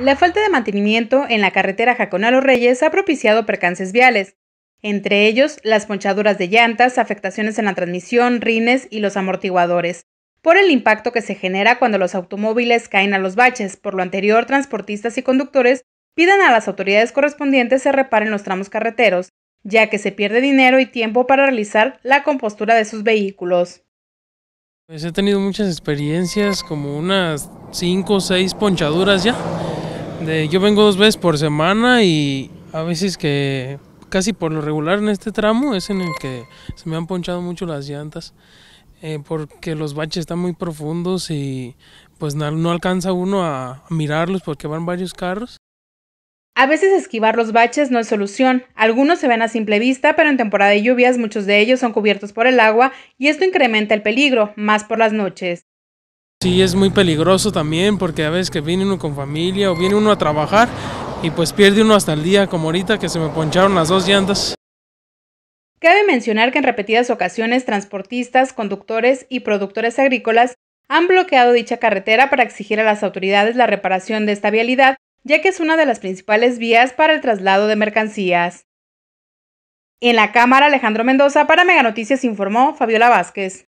La falta de mantenimiento en la carretera Jacona Los Reyes ha propiciado percances viales, entre ellos las ponchaduras de llantas, afectaciones en la transmisión, rines y los amortiguadores, por el impacto que se genera cuando los automóviles caen a los baches. Por lo anterior, transportistas y conductores piden a las autoridades correspondientes se reparen los tramos carreteros, ya que se pierde dinero y tiempo para realizar la compostura de sus vehículos. Pues he tenido muchas experiencias, como unas 5 o 6 ponchaduras ya yo vengo dos veces por semana y a veces que casi por lo regular en este tramo es en el que se me han ponchado mucho las llantas eh, porque los baches están muy profundos y pues no, no alcanza uno a mirarlos porque van varios carros. A veces esquivar los baches no es solución. Algunos se ven a simple vista, pero en temporada de lluvias muchos de ellos son cubiertos por el agua y esto incrementa el peligro, más por las noches. Sí, es muy peligroso también porque a veces que viene uno con familia o viene uno a trabajar y pues pierde uno hasta el día, como ahorita que se me poncharon las dos llantas. Cabe mencionar que en repetidas ocasiones transportistas, conductores y productores agrícolas han bloqueado dicha carretera para exigir a las autoridades la reparación de esta vialidad, ya que es una de las principales vías para el traslado de mercancías. En la Cámara, Alejandro Mendoza, para Mega Noticias informó Fabiola Vázquez.